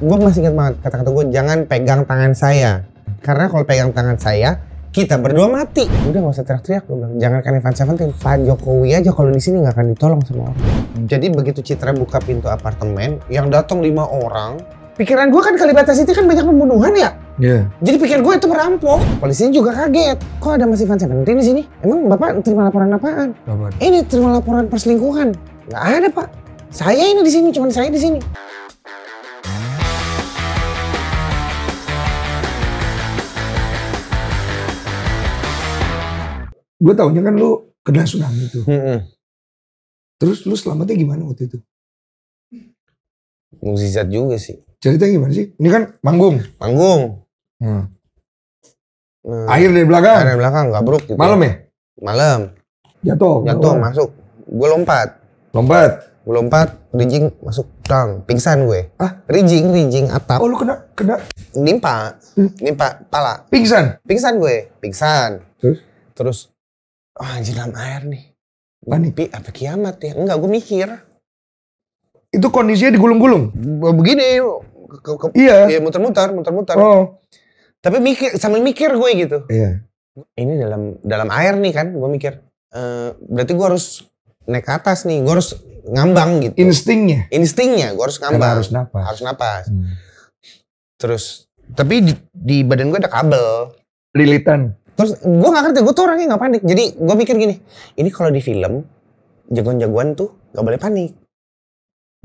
gue masih ingat banget kata-kata gue jangan pegang tangan saya karena kalau pegang tangan saya kita berdua mati udah gak usah teriak-teriak gue bilang jangan kan Evan Seventeen Pak Jokowi aja kalau di sini nggak akan ditolong semua. orang jadi begitu Citra buka pintu apartemen yang datang lima orang pikiran gue kan Kalibata itu kan banyak pembunuhan ya Yeah. Jadi pikiran gue itu merampok Polisinya juga kaget. Kok ada masih Seven Seventeen di sini? Emang bapak terima laporan apaan? Bapak. Ini terima laporan perselingkuhan. nggak ada pak. Saya ini di sini, cuma saya di sini. gue taunya kan lu kena tsunami itu. Hmm. Terus lu selamatnya gimana waktu itu? Mukjizat juga sih. Cerita gimana sih? Ini kan manggung. Manggung. Hmm. hmm. Air dari belakang. Air dari belakang, nggak bruk. Gitu. Malam ya? Malam. Jatuh. Jatuh, oh. masuk. Gue lompat. Lompat. Gue lompat, rijing masuk dang, pingsan gue. Ah, rijing, rijing atap. Oh, lu kena kena nimpa. Hmm. Nimpa pala. Pingsan. Pingsan gue, pingsan. Terus terus oh, anjir dalam air nih. Gua mimpi apa kiamat ya? Enggak, gue mikir. Itu kondisinya digulung-gulung? Begini, ke, iya. Ya, muter-muter, muter-muter. Oh. Tapi mikir, sama mikir gue gitu. Iya. Ini dalam dalam air nih kan, gue mikir. Uh, berarti gue harus naik ke atas nih, gue harus ngambang gitu. Instingnya? Instingnya, gue harus ngambang. Karena harus napas. Harus napas. Hmm. Terus, tapi di, di badan gue ada kabel. Lilitan? Terus gue gak ngerti, gue tuh orangnya gak panik. Jadi gue mikir gini, ini kalau di film, jagoan-jagoan tuh gak boleh panik.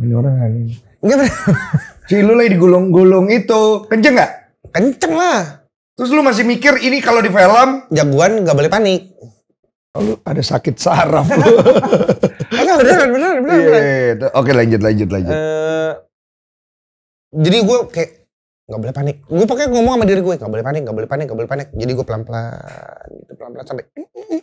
Ini orang aneh. Gak bener. lu lagi digulung-gulung itu, kenceng gak? Kenceng lah. Terus lu masih mikir ini kalau di film? Jagoan gak boleh panik. Oh, lu ada sakit saraf lu. Enggak, bener. bener. beneran. Iya, iya, iya. Oke lanjut, lanjut, lanjut. Uh, jadi gue kayak nggak boleh panik gue pakai ngomong sama diri gue nggak boleh panik nggak boleh panik nggak boleh panik jadi gue pelan pelan gitu pelan pelan sampai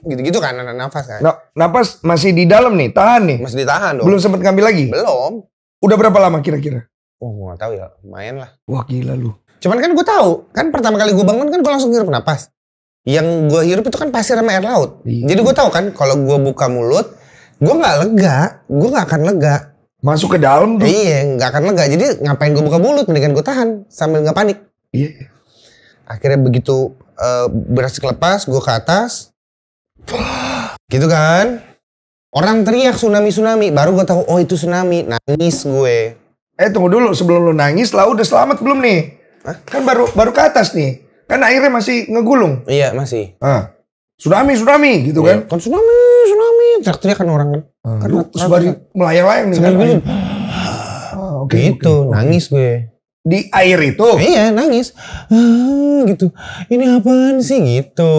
gitu gitu kan nafas kan nah, nafas masih di dalam nih tahan nih masih ditahan dong belum sempet ngambil lagi belum udah berapa lama kira kira oh, gue gak tahu ya, main lah. Wah, gila lu. Cuman kan gue tahu, kan pertama kali gue bangun kan gue langsung hirup nafas. Yang gue hirup itu kan pasir sama air laut. Iya. Jadi gue tahu kan, kalau gue buka mulut, gue nggak lega, gue nggak akan lega masuk ke dalam tuh. Iya, nggak akan lega. Jadi ngapain gue buka mulut, mendingan gue tahan sambil nggak panik. Iya. Akhirnya begitu uh, beras kelepas, gue ke atas. gitu kan? Orang teriak tsunami tsunami, baru gue tahu oh itu tsunami. Nangis gue. Eh tunggu dulu sebelum lo nangis, lah udah selamat belum nih? Hah? Kan baru baru ke atas nih. Kan airnya masih ngegulung. Iya masih. Ah. Tsunami tsunami gitu iya. kan? Kan tsunami teriak-teriak kan orang ah, kan. Hmm. baru melayang-layang nih. Sambil kan? Oh, ah, okay, gitu, nangis gue. Di air itu? iya, nangis. Ah, gitu. Ini apaan sih gitu.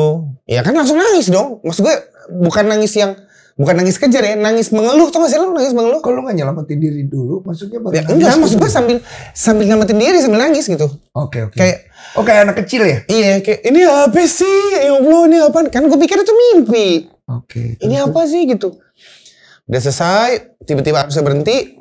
Ya kan langsung nangis dong. Maksud gue bukan nangis yang bukan nangis kejar ya, nangis mengeluh. Tuh masih lo nangis mengeluh. Kalau nggak nyelamatin diri dulu, maksudnya baru ya, enggak, maksud gue sambil sambil nyelamatin diri sambil nangis gitu. Oke, okay, oke. Okay. Kayak Oh anak kecil ya? Iya, kayak ini apa sih? Ya Allah, ini apa? Kan gue pikir itu mimpi. Oke. Okay. Ini apa sih gitu? Udah selesai, tiba-tiba harusnya berhenti.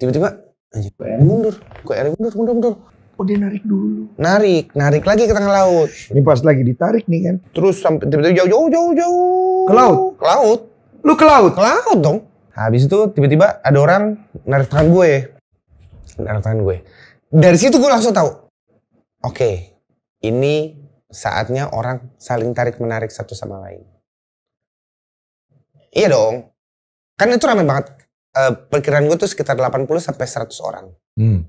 Tiba-tiba anjing gue mundur, gue mundur, mundur, mundur. Oh dia narik dulu. Narik, narik lagi ke tengah laut. Ini pas lagi ditarik nih kan. Terus sampai tiba-tiba jauh, jauh, jauh, jauh. Ke laut. Ke laut. Lu ke laut? Ke laut dong. Habis itu tiba-tiba ada orang narik tangan gue. Narik tangan gue. Dari situ gue langsung tahu. Oke, okay, ini saatnya orang saling tarik menarik satu sama lain. Iya dong. Kan itu ramai banget. E, perkiraan gue tuh sekitar 80 sampai 100 orang. Hmm.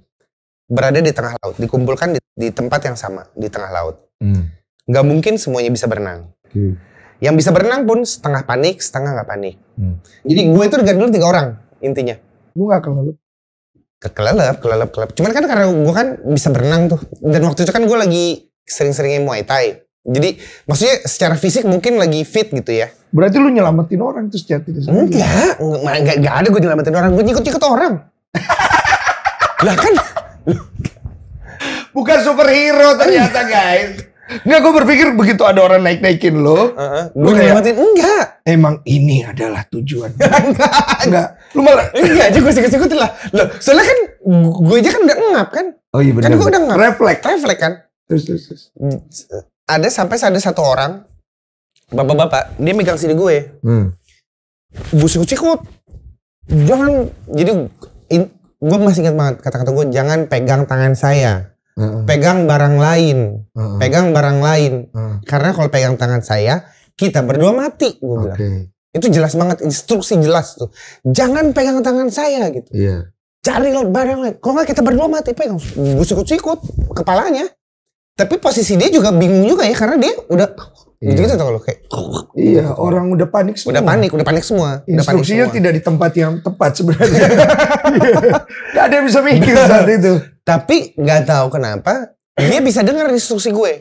Berada di tengah laut, dikumpulkan di, di tempat yang sama, di tengah laut. Hmm. Gak mungkin semuanya bisa berenang. Hmm. Yang bisa berenang pun setengah panik, setengah nggak panik. Hmm. Jadi gue itu dulu tiga orang intinya. Gue gak kelelep? Kekelelep, kelelep, kelelep. Cuman kan karena gue kan bisa berenang tuh. Dan waktu itu kan gue lagi sering-seringnya Muay Thai. Jadi maksudnya secara fisik mungkin lagi fit gitu ya. Berarti lu nyelamatin orang itu secara tidak Enggak, enggak, enggak, ada gue nyelamatin orang, gue nyikut-nyikut orang. lah kan bukan superhero iya. ternyata guys. Enggak, gue berpikir begitu ada orang naik-naikin lo. Uh-huh. Gue nyelamatin, enggak. Emang ini adalah tujuan. enggak. enggak. Lu malah. Enggak aja gue sikut sikutin lah. Loh, soalnya kan gue aja kan udah ngap kan. Oh iya benar. Kan gue udah ngap. Refleks. Refleks kan. Terus, terus, terus. Hmm. Ada sampai ada satu orang, bapak-bapak, dia megang sini gue. Hmm. Busuk cikut. Jangan, jadi in, gue masih ingat banget kata-kata gue, jangan pegang tangan saya. Uh -uh. Pegang barang lain. Uh -uh. Pegang barang lain. Uh -uh. Karena kalau pegang tangan saya, kita berdua mati, gue okay. bilang. Itu jelas banget, instruksi jelas tuh. Jangan pegang tangan saya gitu. Yeah cari barang lain. Kalau nggak kita berdua mati pegang gue sikut-sikut kepalanya. Tapi posisi dia juga bingung juga ya karena dia udah Gitu, gitu tau kalau kayak Iya, orang udah panik semua. Udah panik, udah panik semua. Instruksinya udah panik semua. tidak di tempat yang tepat sebenarnya. gak ada yang bisa mikir saat itu. Tapi nggak tahu kenapa dia bisa dengar instruksi gue.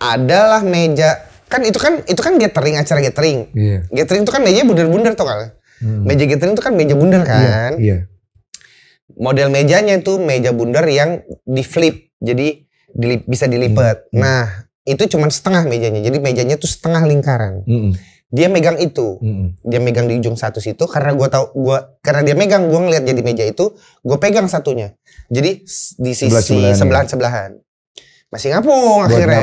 Adalah meja kan itu kan itu kan gathering acara gathering. Yeah. Gathering itu kan meja bundar-bundar tau kan? Hmm. Meja gathering itu kan meja bundar iya, kan? Yeah. yeah. Model mejanya itu meja bundar yang di flip. Jadi Dilip, bisa dilipat. Hmm. hmm. Nah, itu cuma setengah mejanya. Jadi mejanya tuh setengah lingkaran. Hmm. hmm. Dia megang itu. Hmm, hmm. Dia megang di ujung satu situ karena gua tahu gua karena dia megang gua ngeliat jadi meja itu, gua pegang satunya. Jadi di sisi sebelahan-sebelahan. Ya. Masih ngapung Buat akhirnya.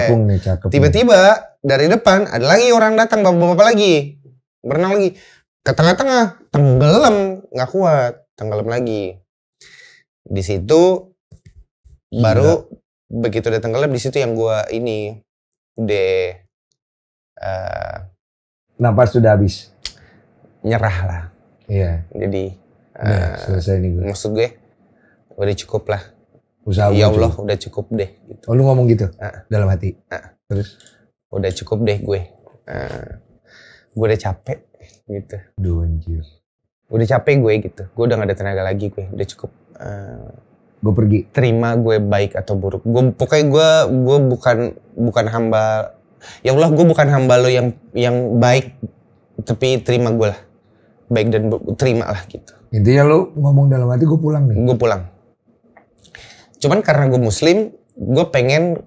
Tiba-tiba dari depan ada lagi orang datang bapak-bapak lagi. Berenang lagi ke tengah-tengah tenggelam nggak kuat tenggelam lagi di situ baru begitu datang ke lab di situ yang gue ini udah uh, eh, napas sudah habis nyerah lah iya jadi uh, nah, selesai nih gue maksud gue udah cukup lah usaha ya Allah cukup. udah cukup deh gitu. oh lu ngomong gitu uh, dalam hati uh, terus udah cukup deh gue uh, eh, gue udah capek gitu Duh, anjir. udah capek gue gitu gue udah gak ada tenaga lagi gue udah cukup uh, gue pergi terima gue baik atau buruk gue pokoknya gue gue bukan bukan hamba ya Allah gue bukan hamba lo yang yang baik tapi terima gue lah baik dan terima lah gitu intinya lo ngomong dalam hati gue pulang nih gue pulang cuman karena gue muslim gue pengen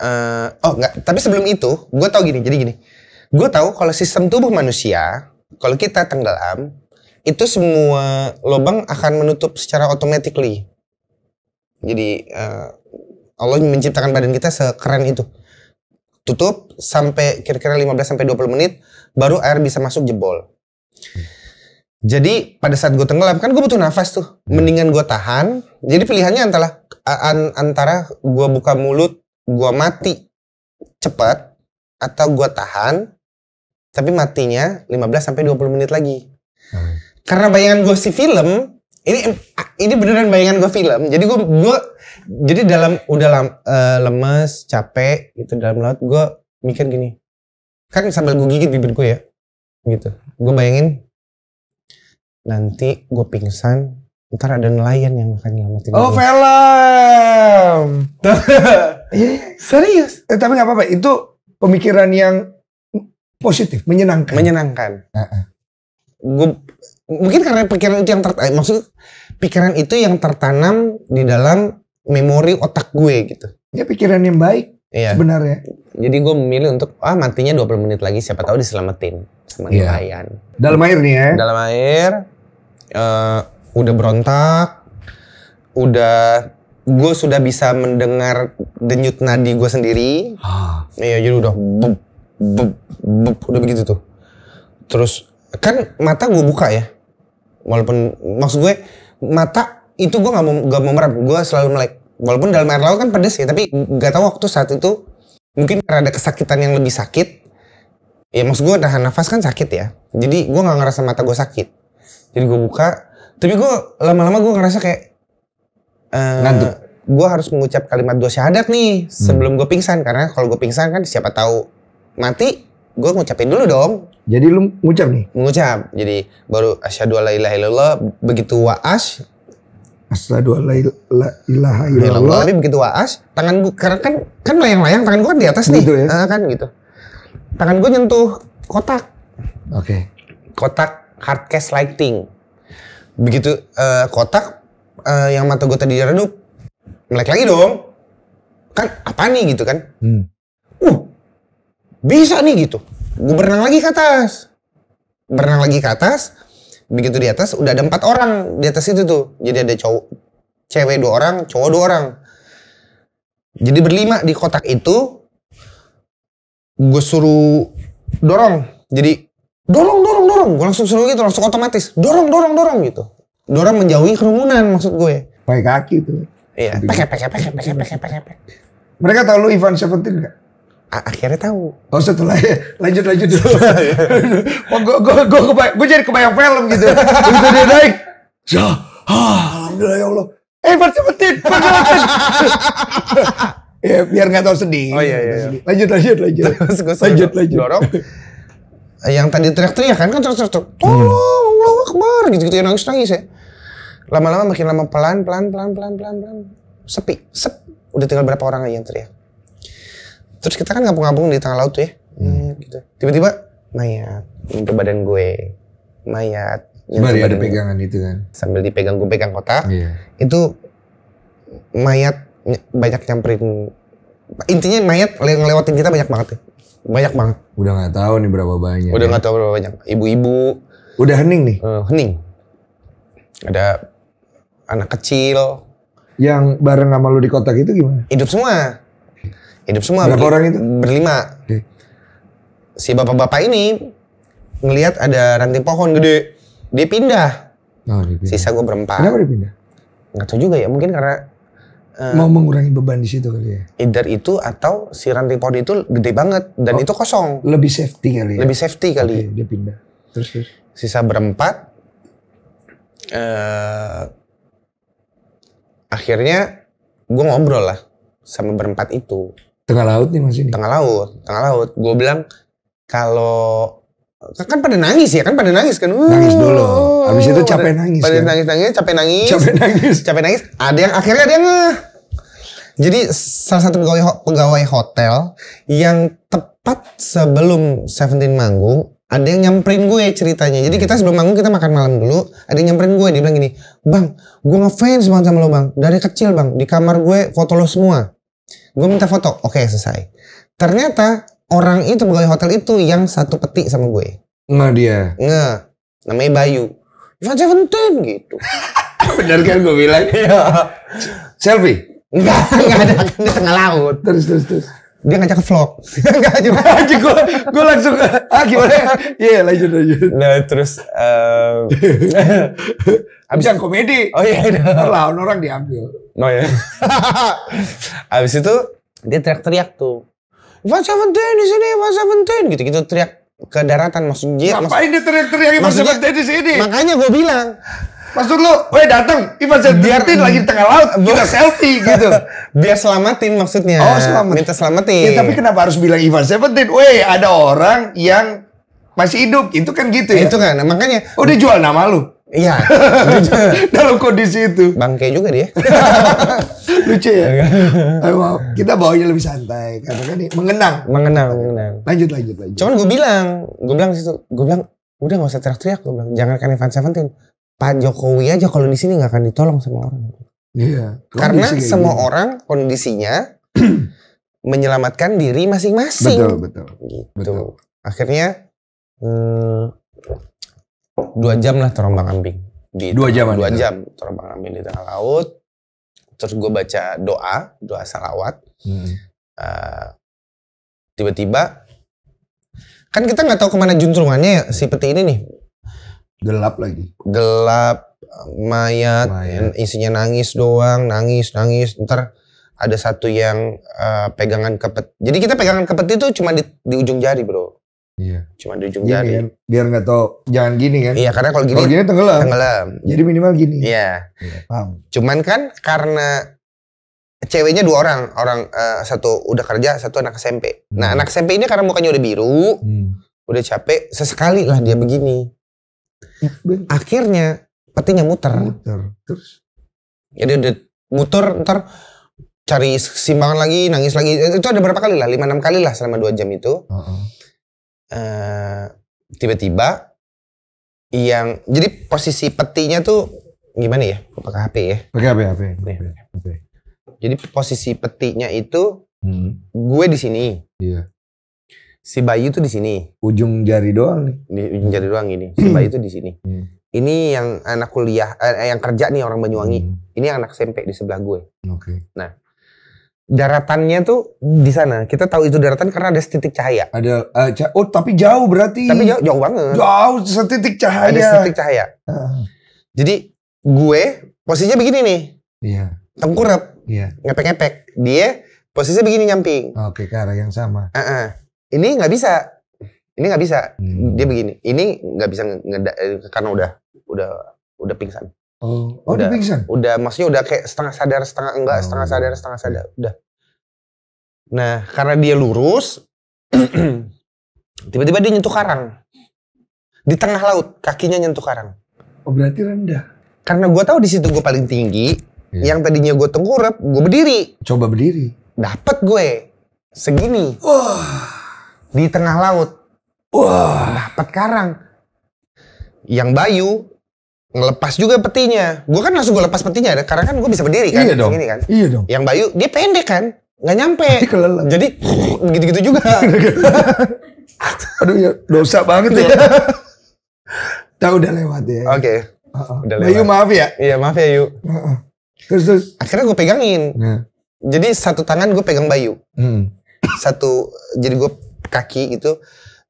uh, oh nggak tapi sebelum itu gue tau gini jadi gini gue tau kalau sistem tubuh manusia kalau kita tenggelam itu semua lubang akan menutup secara automatically jadi uh, Allah menciptakan badan kita sekeren itu. Tutup sampai kira-kira 15 sampai 20 menit baru air bisa masuk jebol. Jadi pada saat gue tenggelam kan gue butuh nafas tuh. Mendingan gue tahan. Jadi pilihannya antara antara gue buka mulut, gue mati cepat atau gue tahan tapi matinya 15 sampai 20 menit lagi. Hmm. Karena bayangan gue si film ini ini beneran bayangan gue film jadi gue gue jadi dalam udah lam, uh, lemes capek gitu dalam laut gue mikir gini kan sambil gue gigit bibir gue ya gitu gue bayangin nanti gue pingsan ntar ada nelayan yang akan nyelamatin oh film iya, iya. serius eh, tapi nggak apa-apa itu pemikiran yang positif menyenangkan menyenangkan uh -uh. gue mungkin karena pikiran itu yang ter eh, maksud pikiran itu yang tertanam di dalam memori otak gue gitu. Ya pikiran yang baik iya. sebenarnya. Jadi gue memilih untuk ah matinya 20 menit lagi siapa tahu diselamatin sama iya. nelayan. Dalam air nih ya. Dalam air uh, udah berontak, udah gue sudah bisa mendengar denyut nadi gue sendiri. Ah. Iya jadi udah bub, bub, bub, udah begitu tuh. Terus kan mata gue buka ya walaupun maksud gue mata itu gue nggak mau gak mau merap gue selalu melek walaupun dalam air laut kan pedes ya tapi gak tahu waktu saat itu mungkin karena ada kesakitan yang lebih sakit ya maksud gue tahan nafas kan sakit ya jadi gue nggak ngerasa mata gue sakit jadi gue buka tapi gue lama-lama gue ngerasa kayak uh, eh, nanti gue harus mengucap kalimat dua syahadat nih hmm. sebelum gue pingsan karena kalau gue pingsan kan siapa tahu mati gue ngucapin dulu dong. Jadi lu ngucap nih? Ngucap. Jadi baru asyhadu alla ilaha illallah begitu waas Asyhadu alla ilaha illallah. Tapi begitu waas, tangan gue karena kan kan layang-layang tangan gue kan di atas gitu nih. Ya? Ah, kan gitu. Tangan gue nyentuh kotak. Oke. Okay. Kotak case lighting. Begitu uh, kotak uh, yang mata gue tadi redup, melek lagi dong. Kan apa nih gitu kan? Hmm. Uh, bisa nih gitu gue berenang lagi ke atas berenang lagi ke atas begitu di atas udah ada empat orang di atas itu tuh jadi ada cowok cewek dua orang cowok dua orang jadi berlima di kotak itu gue suruh dorong jadi dorong dorong dorong gue langsung suruh gitu langsung otomatis dorong dorong dorong gitu dorong menjauhi kerumunan maksud gue pakai kaki tuh iya pakai pakai pakai pakai pakai pakai mereka tahu lu Ivan Seventeen gak akhirnya tahu. Oh setelah ya, lanjut lanjut dulu. Ya. oh, gue gue gue gue jadi kebayang film gitu. Begitu dia naik, ya, ah, alhamdulillah ya Allah. Eh percepetin, percepetin. ya biar nggak tahu sedih. Oh iya iya. iya. Lanjut lanjut lanjut. Terus gue lanjut lanjut. Dorong. Yang tadi teriak-teriak kan kan terus terus. Tolong, Allah Akbar gitu-gitu yang nangis-nangis ya. Lama-lama makin lama pelan pelan pelan pelan pelan pelan sepi sep udah tinggal berapa orang aja yang teriak terus kita kan ngabung-ngabung di tengah laut tuh ya hmm. hmm. gitu tiba-tiba mayat nyentuh badan gue mayat Baru ada pegangan itu kan sambil dipegang gue pegang kotak yeah. itu mayat banyak nyamperin intinya mayat lewat-lewatin kita banyak banget ya. banyak banget udah nggak tahu nih berapa banyak udah ya. nggak ya. tahu berapa banyak ibu-ibu udah hening nih uh, hening ada anak kecil yang bareng sama lu di kotak itu gimana hidup semua hidup semua. Berapa orang itu? Berlima. Si bapak-bapak ini ngelihat ada ranting pohon gede, dia pindah. Oh, Sisa gue berempat. Kenapa dia pindah? Nggak tahu juga ya, mungkin karena uh, mau mengurangi beban di situ kali ya. Either itu atau si ranting pohon itu gede banget dan oh, itu kosong. Lebih safety kali ya. Lebih safety kali. Okay, dia pindah. Terus terus. Sisa berempat. Uh, akhirnya gue ngobrol lah sama berempat itu. Tengah laut nih masih? Tengah laut, tengah laut. Gue bilang kalau kan pada nangis ya kan pada nangis kan nangis dulu habis itu capek nangis pada kan? nangis nangis capek nangis capek nangis capek nangis ada yang akhirnya ada yang jadi salah satu pegawai pegawai hotel yang tepat sebelum Seventeen manggung ada yang nyamperin gue ceritanya jadi kita sebelum manggung kita makan malam dulu ada yang nyamperin gue dia bilang gini bang gue ngefans banget sama lo bang dari kecil bang di kamar gue foto lo semua gue minta foto oke okay, selesai ternyata orang itu pegawai hotel itu yang satu peti sama gue nggak dia nggak namanya Bayu Ivan Seventeen gitu benar kan gue bilang iya. selfie nggak enggak ada kan di tengah laut terus terus terus dia ngajak ke vlog nggak juga aja gue gue langsung ah gimana ya yeah, lanjut lanjut nah terus um, abis yang komedi oh iya, iya. lah orang diambil Oh ya. Habis itu dia teriak-teriak tuh. One Seventeen di sini, One Seventeen gitu-gitu teriak ke daratan maksudnya. Ngapain dia teriak-teriak One Seventeen di sini? Makanya gue bilang. Maksud lu, weh datang, Ivan Seventeen lagi di mm. tengah laut, kita selfie gitu. Biar selamatin maksudnya. Oh selamat. Minta selamatin. Ya, tapi kenapa harus bilang Ivan Seventeen? Weh ada orang yang masih hidup, itu kan gitu ya. Itu kan, makanya. Udah oh, jual nama lu? Iya. Dalam kondisi itu. Bangke juga dia. Lucu ya. Ayo, kita bawanya lebih santai karena kan mengenang. Mengenang, mengenang. Lanjut, lanjut, lanjut. Cuman gue bilang, gue bilang situ, gue bilang udah nggak usah teriak-teriak, gue bilang jangan kan Evan Seventeen. Pak Jokowi aja kalau di sini nggak akan ditolong sama orang. Iya. Karena semua gitu. orang kondisinya menyelamatkan diri masing-masing. Betul, betul. Gitu. Betul. Akhirnya hmm, dua jam lah terombang ambing di dua jam dua jam terombang ambing di tengah laut terus gue baca doa doa salawat hmm. uh, tiba-tiba kan kita nggak tahu kemana juntrungannya ya, si peti ini nih gelap lagi gelap mayat, mayat. isinya nangis doang nangis nangis ntar ada satu yang uh, pegangan kepet jadi kita pegangan kepet itu cuma di, di ujung jari bro Iya. Cuma di ujung gini iya jari. Kan? Biar nggak tau, jangan gini kan? Iya, karena kalau gini, gini tenggelam. Tenggelam. Jadi minimal gini. Iya. iya paham. Cuman kan karena ceweknya dua orang, orang uh, satu udah kerja, satu anak SMP. Nah, hmm. Nah, anak SMP ini karena mukanya udah biru, hmm. udah capek, sesekali lah dia hmm. begini. Akhirnya petinya muter. Muter. Terus? Jadi udah muter, ntar cari simbangan lagi, nangis lagi. Itu ada berapa kali lah? Lima enam kali lah selama dua jam itu. Uh -uh Eh, tiba-tiba yang jadi posisi petinya tuh gimana ya? Pakai HP ya? Pakai HP, HP, HP, HP. Jadi posisi petinya itu hmm. gue di sini. Iya. Si Bayu tuh di sini. Ujung jari doang nih. Di, ujung jari doang ini. Si Bayu tuh di sini. Hmm. hmm. Ini yang anak kuliah, eh, yang kerja nih orang Banyuwangi. Hmm. Ini anak SMP di sebelah gue. Oke. Okay. Nah, daratannya tuh di sana. Kita tahu itu daratan karena ada setitik cahaya. Ada uh, eh, cah oh tapi jauh berarti. Tapi jauh jauh banget. Jauh setitik cahaya. Ada setitik cahaya. Uh. Jadi gue posisinya begini nih. Iya. Tengkurap. Iya. Ngepek-ngepek. Dia posisinya begini nyamping. Oke, ke arah yang sama. Uh -uh. Ini nggak bisa. Ini nggak bisa. Hmm. Dia begini. Ini nggak bisa ngeda eh, karena udah udah udah pingsan. Oh, oh udah, pingsan? Udah, maksudnya udah kayak setengah sadar, setengah enggak, oh. setengah sadar, setengah sadar, udah. Nah, karena dia lurus, tiba-tiba dia nyentuh karang. Di tengah laut, kakinya nyentuh karang. Oh, berarti rendah. Karena gue tahu di situ gue paling tinggi, yeah. yang tadinya gue tengkurap, gue berdiri. Coba berdiri. Dapat gue segini. Wah. Oh. Di tengah laut. Wah. Oh. Dapat karang. Yang Bayu ngelepas juga petinya. Gue kan langsung gue lepas petinya karena kan gue bisa berdiri kan. Iya dong. Ini kan. Iya dong. Yang Bayu dia pendek kan, nggak nyampe. Jadi gitu-gitu juga. Aduh ya dosa banget ya. Iya. Tahu udah lewat ya. Oke. Okay. Uh Udah lewat. Bayu maaf ya. Iya maaf ya Yu. Terus, terus. Akhirnya gue pegangin. Iya. Jadi satu tangan gue pegang Bayu. Hmm. Satu jadi gue kaki itu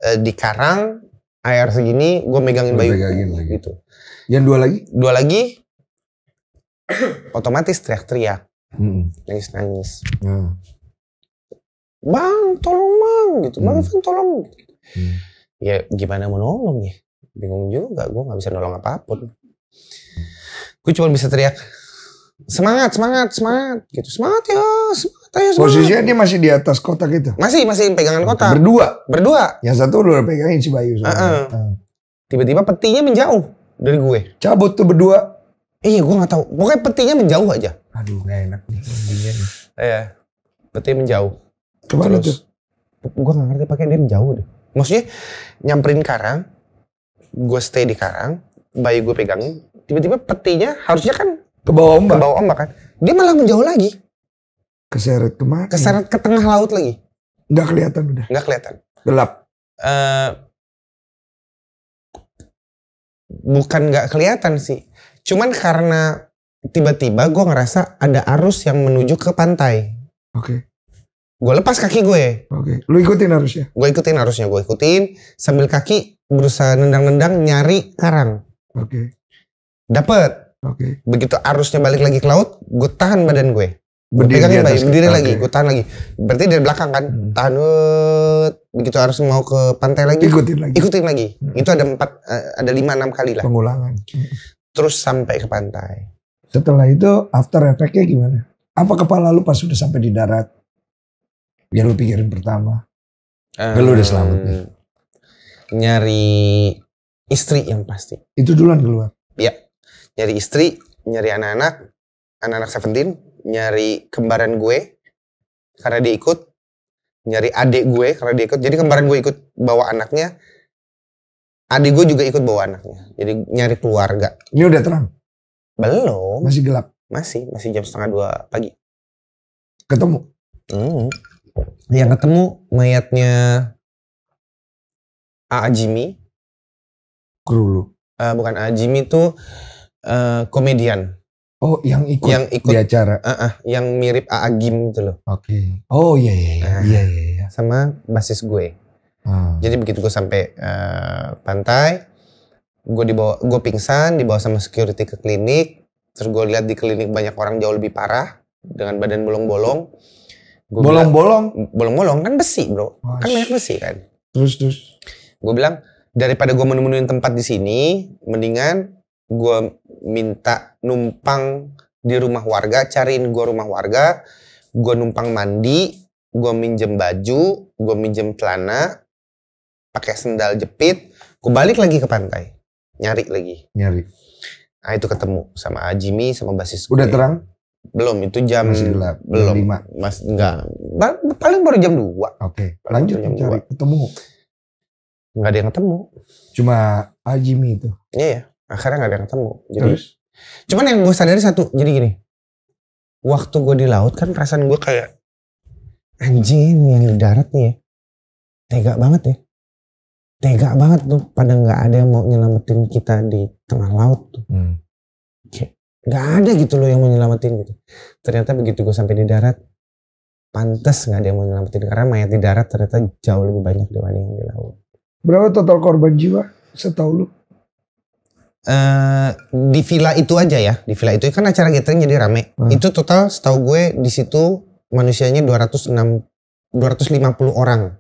eh, di karang air segini gue megangin Bayu. Megangin lagi. Gitu yang dua lagi? Dua lagi otomatis teriak-teriak. Hmm. Nangis-nangis. Hmm. Nah. Bang, tolong bang gitu. Bang, hmm. tolong. Hmm. Ya gimana mau nolong ya? Bingung juga, gue nggak bisa nolong apapun. Gue cuma bisa teriak semangat, semangat, semangat gitu. Semangat ya, semangat ya, semangat. Posisinya dia masih di atas kotak itu. Masih, masih pegangan kotak. Berdua. Berdua. Yang satu udah pegangin si Bayu. Nah. Tiba-tiba uh -uh. Tiba -tiba petinya menjauh dari gue. Cabut tuh berdua. Iya, gue nggak tahu. Pokoknya petinya menjauh aja. Aduh, gak enak nih. Iya, eh, iya. peti menjauh. Kemana Terus, tuh? Gue nggak ngerti pakai dia menjauh deh. Maksudnya nyamperin karang, gue stay di karang, bayi gue pegangin. Tiba-tiba petinya harusnya kan ke bawah ombak. Ke bawah ombak kan. Dia malah menjauh lagi. Keseret kemana? Keseret ke tengah laut lagi. Nggak kelihatan udah. Nggak kelihatan. Gelap. Eh, bukan nggak kelihatan sih. Cuman karena tiba-tiba gue ngerasa ada arus yang menuju ke pantai. Oke. Okay. Gue lepas kaki gue. Oke. Okay. Lu ikutin arusnya? Gue ikutin arusnya, gue ikutin sambil kaki berusaha nendang-nendang nyari karang. Oke. Okay. Dapet. Oke. Okay. Begitu arusnya balik lagi ke laut, gue tahan badan gue berdiri kan lagi, berdiri lagi, gue lagi. Berarti dari belakang kan, hmm. tahan begitu harus mau ke pantai lagi. Ikutin lagi. Ikutin lagi. Hmm. Itu ada empat, eh, ada lima enam kali lah. Pengulangan. Hmm. Terus sampai ke pantai. Setelah itu after effectnya gimana? Apa kepala lu pas sudah sampai di darat? Yang lu pikirin pertama. Um, lu udah selamat nih. Ya. Nyari istri yang pasti. Itu duluan keluar? Iya. Nyari istri, nyari anak-anak, anak-anak Seventeen, nyari kembaran gue karena dia ikut nyari adik gue karena dia ikut jadi kembaran gue ikut bawa anaknya adik gue juga ikut bawa anaknya jadi nyari keluarga ini udah terang belum masih gelap masih masih jam setengah dua pagi ketemu hmm. yang ketemu mayatnya Aa Jimmy kru lu uh, bukan Aa Jimmy tuh uh, komedian Oh, yang ikut, yang ikut di acara. Uh, uh, yang mirip AA Gim gitu loh. Oke. Okay. Oh iya iya iya. Uh, iya iya iya. Sama basis gue. Hmm. Jadi begitu gue sampai uh, pantai, gue dibawa gue pingsan, dibawa sama security ke klinik. Terus gue lihat di klinik banyak orang jauh lebih parah dengan badan bolong-bolong. Bolong-bolong. Bolong-bolong kan besi, Bro. Oh, Kan banyak besi kan. Terus terus. Gue bilang daripada gue menemuin tempat di sini, mendingan gue minta numpang di rumah warga cariin gue rumah warga gue numpang mandi gue minjem baju gue minjem celana pakai sendal jepit gue balik lagi ke pantai nyari lagi nyari nah itu ketemu sama Ajimi sama basis gue. udah terang belum itu jam Masih gelap. belum jam mas enggak paling baru jam dua oke okay. lanjut jam cari 2. ketemu nggak ada yang ketemu cuma Ajimi itu iya yeah akhirnya nggak ada yang ketemu jadi Terus? cuman yang gue sadari satu jadi gini waktu gue di laut kan perasaan gue kayak anjing yang di darat nih ya tega banget ya tega banget tuh pada nggak ada yang mau nyelamatin kita di tengah laut tuh hmm. nggak ada gitu loh yang mau nyelamatin gitu ternyata begitu gue sampai di darat pantas nggak ada yang mau nyelamatin karena mayat di darat ternyata jauh lebih banyak dibanding yang di laut berapa total korban jiwa setahu lu Eh, di villa itu aja ya, di villa itu kan acara gathering jadi rame. Hmm. Itu total setahu gue di situ manusianya 206 250 orang.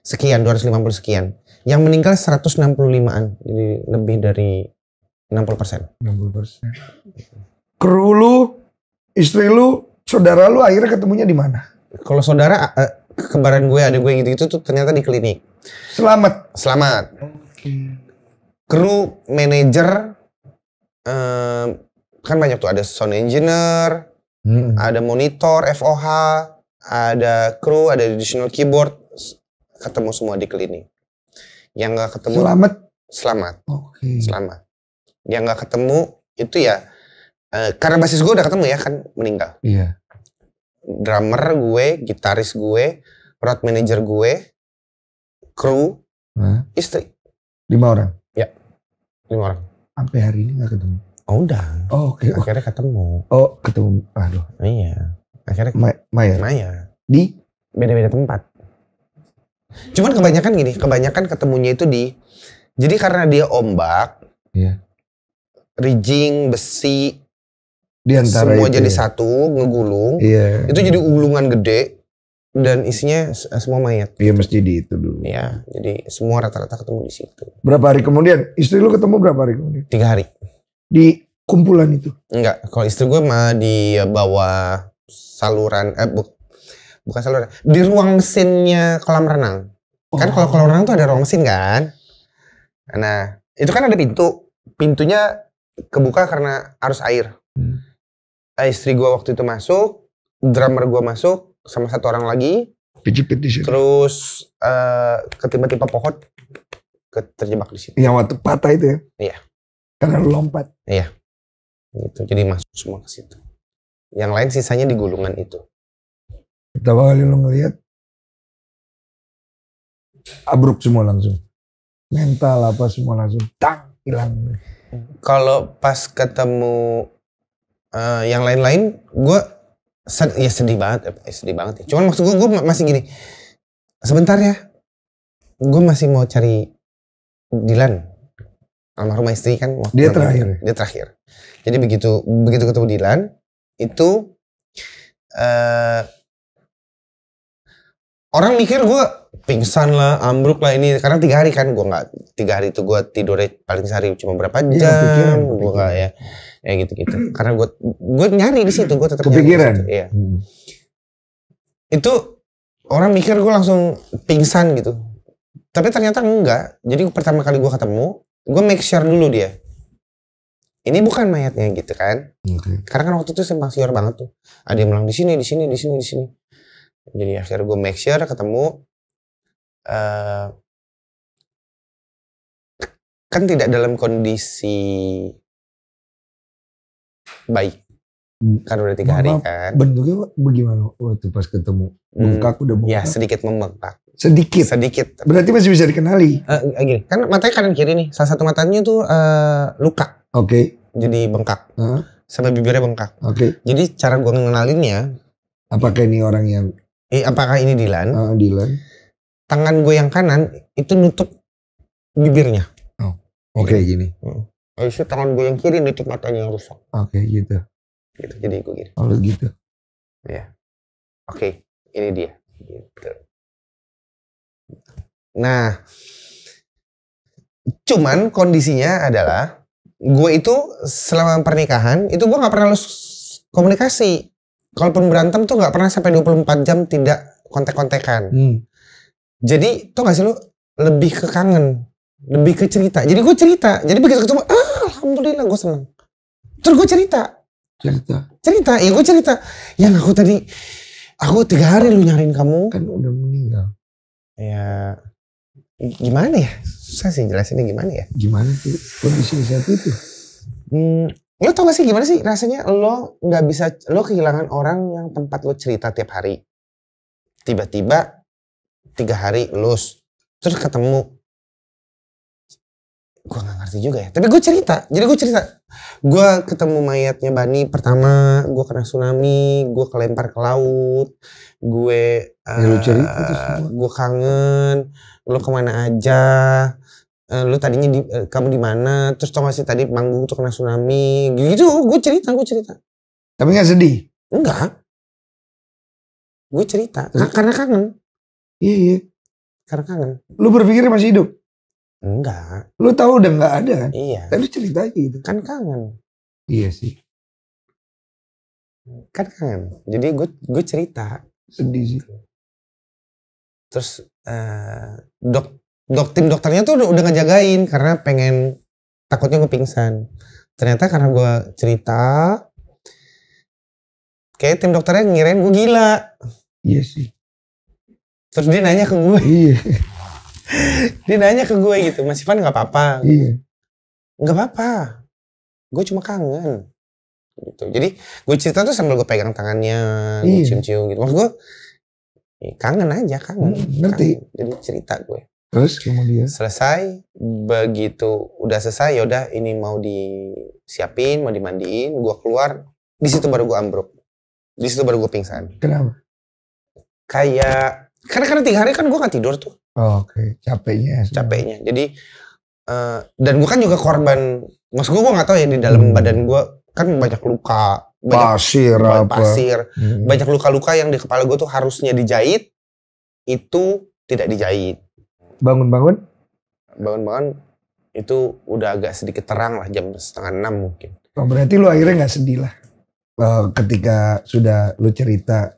Sekian 250 sekian. Yang meninggal 165-an. Jadi lebih dari 60%. 60%. Kru lu, istri lu, saudara lu akhirnya ketemunya di mana? Kalau saudara uh, eh, kebaran gue ada gue gitu-gitu tuh ternyata di klinik. Selamat. Selamat. Okay kru manager, um, kan banyak tuh ada sound engineer, hmm. ada monitor FOH, ada kru, ada additional keyboard, ketemu semua di klinik. Yang nggak ketemu selamat, selamat, okay. selamat. Yang nggak ketemu itu ya uh, karena basis gue udah ketemu ya kan meninggal. Iya. Drummer gue, gitaris gue, road manager gue, kru, huh? istri. Lima orang lima orang sampai hari ini nggak ketemu oh udah oh oke okay. akhirnya ketemu oh ketemu aduh iya akhirnya Ma Maya Maya di beda-beda tempat cuman oh. kebanyakan gini kebanyakan ketemunya itu di jadi karena dia ombak iya. rijing besi di antara semua itu jadi ya. satu ngegulung iya. itu jadi ulungan gede dan isinya eh, semua mayat. Iya mesti di itu dulu. Iya, jadi semua rata-rata ketemu di situ. Berapa hari kemudian? Istri lu ketemu berapa hari kemudian? Tiga hari. Di kumpulan itu? Enggak, kalau istri gue mah di eh, bawah saluran, eh bu, bukan saluran, di ruang sinnya kolam renang. Oh. Kan kalau kolam renang tuh ada ruang sin kan? Nah, itu kan ada pintu, pintunya kebuka karena arus air. Hmm. Eh, istri gue waktu itu masuk, drummer gue masuk, sama satu orang lagi. Pijit-pijit di situ. Terus uh, ketiba-tiba pohon terjebak di situ. Nyawa patah itu ya? Iya. Karena lompat. Iya. Gitu. Jadi masuk semua ke situ. Yang lain sisanya di gulungan itu. Pertama kali lu ngelihat abruk semua langsung. Mental apa semua langsung tang hilang. Kalau pas ketemu uh, yang lain-lain, gue Sed, ya sedih banget, ya sedih banget. Ya. Cuman maksud gue, gue masih gini. Sebentar ya, gue masih mau cari Dilan, rumah istri kan. Waktu dia terakhir. Dia, ya? dia terakhir. Jadi begitu begitu ketemu Dilan, itu uh, orang mikir gue pingsan lah, ambruk lah ini. Karena tiga hari kan gue nggak tiga hari itu gue tidurnya paling sehari cuma berapa iya, jam. Ya, pikiran, gue nggak ya ya gitu gitu. Karena gue gue nyari di situ gue tetap kepikiran. Iya. Hmm. Itu orang mikir gue langsung pingsan gitu. Tapi ternyata enggak. Jadi pertama kali gue ketemu, gue make sure dulu dia ini bukan mayatnya gitu kan okay. karena kan waktu itu sempat siur banget tuh ada yang bilang di sini di sini di sini di sini jadi akhirnya gue make sure ketemu Eh, kan tidak dalam kondisi baik hmm. kan udah tiga hari kan bentuknya bagaimana waktu pas ketemu hmm. bengkak aku udah bengkak ya sedikit membengkak sedikit sedikit berarti masih bisa dikenali uh, gini kan matanya kanan kiri nih salah satu matanya tuh uh, luka oke okay. jadi bengkak huh? sama bibirnya bengkak oke okay. jadi cara gue ngenalinnya apakah ini orang yang eh, apakah ini Dilan uh, Dilan tangan gue yang kanan itu nutup bibirnya. Oh, oke okay, iya. gini. Hmm. Oh, itu tangan gue yang kiri nutup matanya yang rusak. Oke, okay, gitu. Gitu, jadi gue gini. Oh, gitu. Ya. Oke, okay, ini dia. Gitu. Nah, cuman kondisinya adalah gue itu selama pernikahan itu gue nggak pernah komunikasi. Kalaupun berantem tuh nggak pernah sampai 24 jam tidak kontek-kontekan. Hmm jadi tau gak sih lo lebih ke kangen lebih ke cerita jadi gue cerita jadi begitu ketemu ah alhamdulillah gue seneng terus gue cerita cerita cerita ya gue cerita yang aku tadi aku tiga hari lu nyariin kamu kan udah meninggal ya gimana ya susah sih jelasinnya gimana ya gimana tuh kondisi saat itu hmm, lo tau gak sih gimana sih rasanya lo nggak bisa lo kehilangan orang yang tempat lo cerita tiap hari tiba-tiba tiga hari lulus terus ketemu gue nggak ngerti juga ya tapi gue cerita jadi gue cerita gue ketemu mayatnya Bani pertama gue kena tsunami gue kelempar ke laut gue ya, uh, eh, gue kangen lo kemana aja uh, eh, lo tadinya di uh, kamu di mana terus tau gak sih tadi manggung tuh kena tsunami gitu gue cerita gue cerita tapi nggak sedih enggak gue cerita nah, karena kangen Iya iya. Karena kangen. Lu berpikir masih hidup? Enggak. Lu tahu udah enggak ada kan? Iya. Tapi cerita gitu. Kan kangen. Iya sih. Kan kangen. Jadi gue gue cerita. Sedih sih. Terus uh, dok dok tim dokternya tuh udah, udah ngejagain karena pengen takutnya gue pingsan. Ternyata karena gue cerita, kayak tim dokternya ngirain gue gila. Iya sih terus dia nanya ke gue iya. dia nanya ke gue gitu Mas Ivan nggak apa-apa iya. nggak apa-apa gue cuma kangen gitu jadi gue cerita tuh sambil gue pegang tangannya iya. gue cium-cium gitu maksud gue ya, kangen aja kangen hmm, Ngerti. jadi cerita gue terus kemudian selesai begitu udah selesai yaudah ini mau disiapin mau dimandiin gue keluar di situ baru gue ambruk di situ baru gue pingsan kenapa kayak karena karena tiga hari kan gue nggak tidur tuh. Oh, Oke, okay. capeknya. Ya Sebenernya. Capeknya. Jadi uh, dan gue kan juga korban. Mas gue gue nggak tahu ya di dalam hmm. badan gue kan banyak luka, banyak pasir, apa. pasir, hmm. banyak luka-luka yang di kepala gue tuh harusnya dijahit itu tidak dijahit. Bangun-bangun? Bangun-bangun itu udah agak sedikit terang lah jam setengah enam mungkin. Oh, berarti lu akhirnya nggak sedih lah eh, ketika sudah lu cerita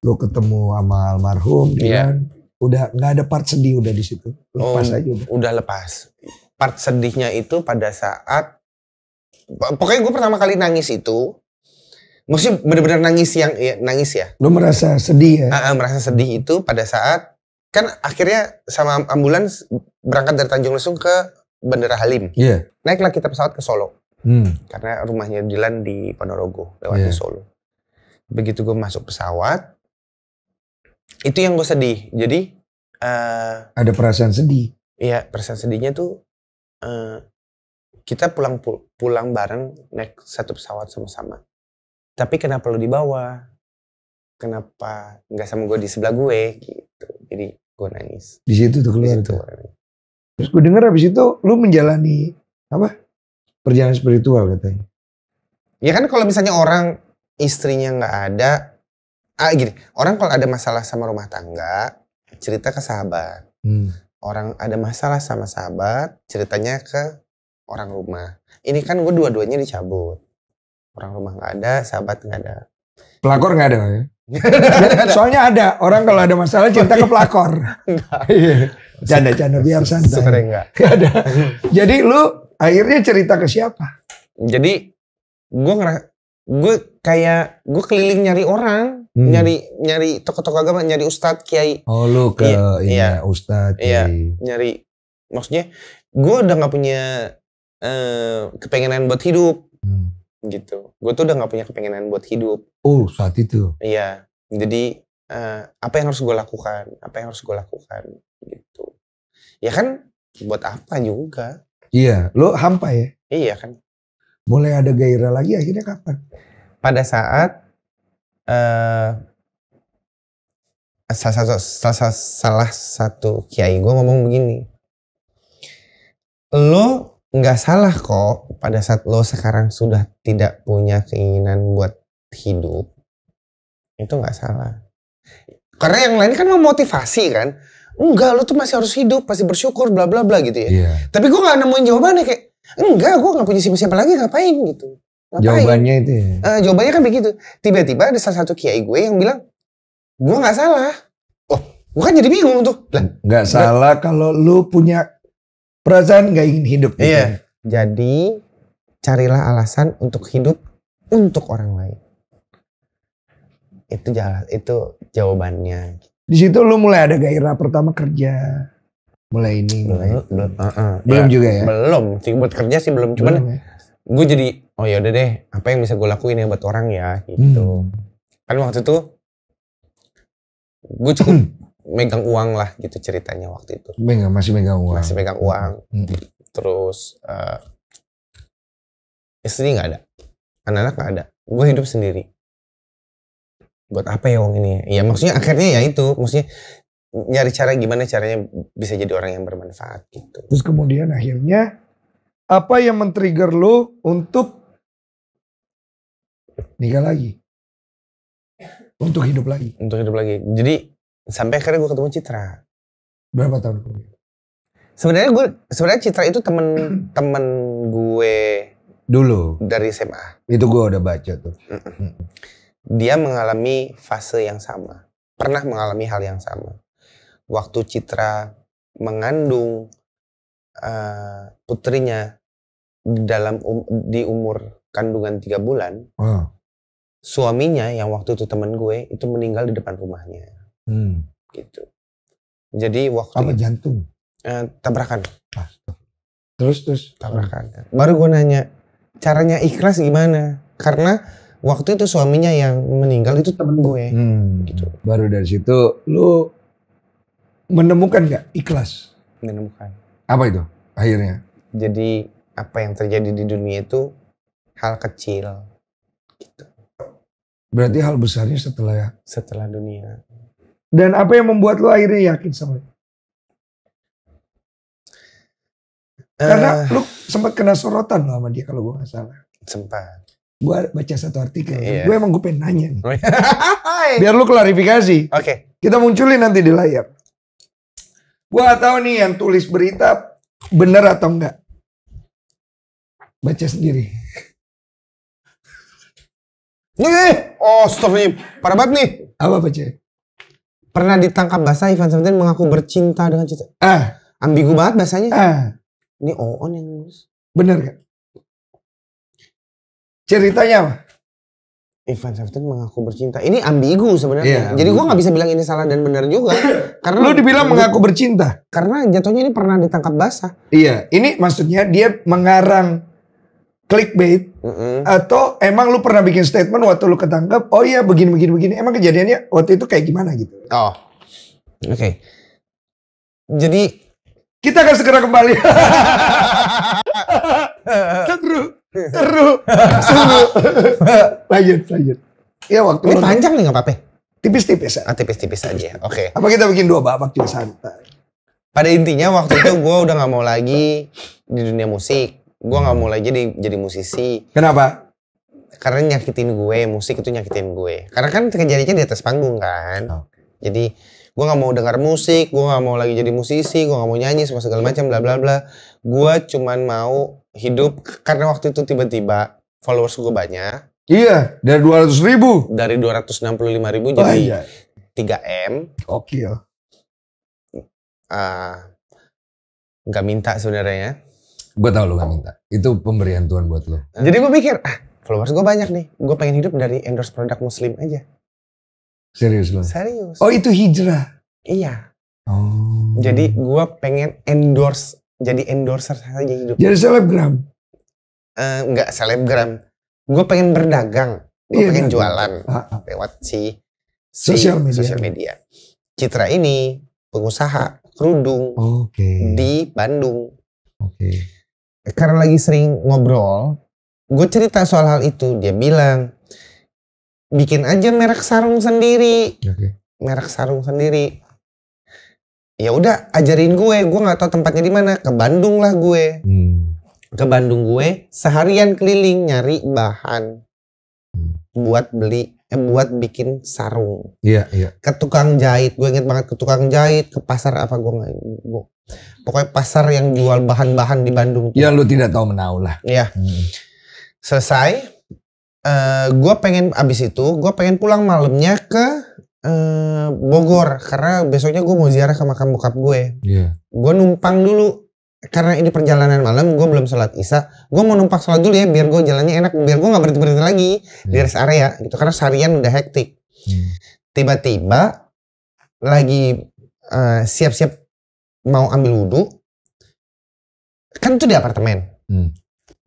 lu ketemu sama almarhum gitu ya iya. yeah. kan udah nggak ada part sedih udah di situ lepas oh, aja udah. lepas part sedihnya itu pada saat pokoknya gue pertama kali nangis itu mesti benar-benar nangis yang ya, nangis ya lu merasa sedih ya uh, uh, merasa sedih itu pada saat kan akhirnya sama ambulans berangkat dari Tanjung Lesung ke Bandara Halim yeah. naiklah kita pesawat ke Solo hmm. karena rumahnya Dilan di Ponorogo lewat yeah. di Solo begitu gue masuk pesawat itu yang gue sedih jadi uh, ada perasaan sedih iya perasaan sedihnya tuh uh, kita pulang pulang bareng naik satu pesawat sama-sama tapi kenapa lo di bawah kenapa nggak sama gue di sebelah gue gitu jadi gue nangis di situ tuh keluar situ. tuh terus gue denger abis itu lu menjalani apa perjalanan spiritual katanya ya kan kalau misalnya orang istrinya nggak ada ah gini orang kalau ada masalah sama rumah tangga cerita ke sahabat hmm. orang ada masalah sama sahabat ceritanya ke orang rumah ini kan gue dua-duanya dicabut orang rumah nggak ada sahabat nggak ada pelakor nggak ada ya? Soalnya ada orang kalau ada masalah cerita ke pelakor. janda iya. janda biar santai. Sebenarnya ada. Jadi lu akhirnya cerita ke siapa? Jadi gue ngerasa gue kayak gue keliling nyari orang hmm. nyari nyari toko tokoh agama nyari ustadz kiai oh lu ke iya, iya ya, ustadz iya nyari maksudnya gue udah nggak punya uh, kepengenan buat hidup hmm. gitu gue tuh udah nggak punya kepengenan buat hidup oh saat itu iya jadi uh, apa yang harus gue lakukan apa yang harus gue lakukan gitu ya kan buat apa juga iya lo hampa ya iya kan boleh ada gairah lagi akhirnya kapan pada saat Eh, salah satu salah, salah, salah satu kiai gue ngomong begini lo nggak salah kok pada saat lo sekarang sudah tidak punya keinginan buat hidup itu nggak salah karena yang lain kan memotivasi kan enggak lo tuh masih harus hidup pasti bersyukur bla bla bla gitu ya yeah. tapi gue nggak nemuin jawabannya kayak enggak gue nggak punya siapa siapa lagi ngapain gitu Ngapain? Jawabannya itu. Ya? Uh, jawabannya kan begitu. Tiba-tiba ada salah satu kiai gue yang bilang, gue nggak salah. Oh, gue kan jadi bingung tuh. Lah, nggak salah kalau lu punya perasaan gak ingin hidup. Gitu. Iya. Ya? Jadi carilah alasan untuk hidup untuk orang lain. Itu jalan, itu jawabannya. Di situ lu mulai ada gairah pertama kerja mulai ini mulai belum, uh, uh, belum ya, juga ya belum sih buat kerja sih belum cuman belum, ya? gue jadi oh ya udah deh apa yang bisa gue lakuin ya buat orang ya gitu hmm. kan waktu itu gue cukup hmm. megang uang lah gitu ceritanya waktu itu megang masih megang uang masih megang uang hmm. terus uh, eh, istri nggak ada anak-anak nggak ada gue hidup sendiri buat apa ya uang ini ya maksudnya akhirnya ya itu maksudnya nyari cara gimana caranya bisa jadi orang yang bermanfaat gitu terus kemudian akhirnya apa yang men-trigger lo untuk nikah lagi untuk hidup lagi untuk hidup lagi jadi sampai akhirnya gue ketemu Citra berapa tahun kemudian sebenarnya gue sebenarnya Citra itu temen temen gue dulu dari SMA itu gue udah baca tuh dia mengalami fase yang sama pernah mengalami hal yang sama waktu Citra mengandung uh, putrinya dalam um, di umur kandungan tiga bulan ah. suaminya yang waktu itu temen gue itu meninggal di depan rumahnya hmm. gitu jadi waktu apa jantung eh, tabrakan ah, terus terus tabrakan baru gue nanya caranya ikhlas gimana karena waktu itu suaminya yang meninggal itu temen gue hmm. gitu baru dari situ lu menemukan nggak ikhlas menemukan apa itu akhirnya jadi apa yang terjadi di dunia itu hal kecil gitu. Berarti hal besarnya setelah ya? Setelah dunia. Dan apa yang membuat lo akhirnya yakin sama itu? Uh, Karena eh. lu sempat kena sorotan lo sama dia kalau gue gak salah. Sempat. Gue baca satu artikel. Yeah. Gue emang gue pengen nanya oh, iya. Biar lu klarifikasi. Oke. Okay. Kita munculin nanti di layar. Gue gak tau nih yang tulis berita bener atau enggak baca sendiri. Nih, oh stop Parah banget nih. Apa baca? Pernah ditangkap basah Ivan Samudin mengaku hmm. bercinta dengan cinta. Eh, Ambigu banget bahasanya. Eh, Ini on yang nulis. Bener gak? Ceritanya apa? Ivan Safdin mengaku bercinta. Ini ambigu sebenarnya. Yeah, Jadi gue nggak bisa bilang ini salah dan benar juga. karena lu dibilang mengaku bercinta. Karena jatuhnya ini pernah ditangkap basah. Iya, ini maksudnya dia mengarang clickbait mm -hmm. atau emang lu pernah bikin statement waktu lu ketangkep oh iya begini begini begini emang kejadiannya waktu itu kayak gimana gitu oh oke okay. jadi kita akan segera kembali seru seru seru lanjut lanjut ya waktu ini panjang nih nggak apa-apa ya? tipis-tipis ya? ah tipis-tipis aja ya. oke okay. apa kita bikin dua babak juga santai pada intinya waktu itu gue udah nggak mau lagi di dunia musik gue nggak mau jadi jadi musisi. Kenapa? Karena nyakitin gue, musik itu nyakitin gue. Karena kan kejadiannya di atas panggung kan. Okay. Jadi gue nggak mau dengar musik, gue nggak mau lagi jadi musisi, gue nggak mau nyanyi semua segala macam bla bla bla. Gue cuman mau hidup karena waktu itu tiba-tiba followers gue banyak. Iya, dari 200 ribu. Dari 265 ribu oh, jadi iya. 3M. Oke. Okay. Uh, nggak minta sebenarnya Gue tau lu gak minta. Itu pemberian Tuhan buat lu. Eh. Jadi gue pikir ah followers gue banyak nih. Gue pengen hidup dari endorse produk muslim aja. Serius lu? Serius. Oh itu hijrah? Iya. Oh. Jadi gue pengen endorse. Jadi endorser saja hidup. Jadi selebgram? Uh, eh, enggak selebgram. Gue pengen berdagang. Gue iya, pengen kan? jualan. Ah, ah. Lewat si, si sosial media. Sosial media. Citra ini pengusaha kerudung okay. di Bandung. Oke. Eh, karena lagi sering ngobrol, gue cerita soal hal itu. Dia bilang, bikin aja merek sarung sendiri. Okay. Merek sarung sendiri. Ya udah, ajarin gue. Gue nggak tahu tempatnya di mana. Ke Bandung lah gue. Hmm. Ke Bandung gue, seharian keliling nyari bahan hmm. buat beli Eh, buat hmm. bikin sarung. Iya, yeah, iya. Yeah. Ke tukang jahit, gue inget banget ke tukang jahit, ke pasar apa gue gak gue. Pokoknya pasar yang jual bahan-bahan di Bandung. Iya, Ya lu tidak tahu menau lah. Iya. Hmm. Selesai. Uh, eh, gue pengen abis itu, gue pengen pulang malamnya ke uh, Bogor karena besoknya gue mau ziarah ke makam bokap gue. Iya. Yeah. Gue numpang dulu karena ini perjalanan malam, gue belum sholat isya, gue mau numpak sholat dulu ya biar gue jalannya enak, biar gue nggak berhenti-berhenti lagi hmm. di rest area gitu karena seharian udah hektik. Hmm. Tiba-tiba hmm. lagi eh, siap-siap uh, mau ambil wudhu, kan itu di apartemen. Hmm.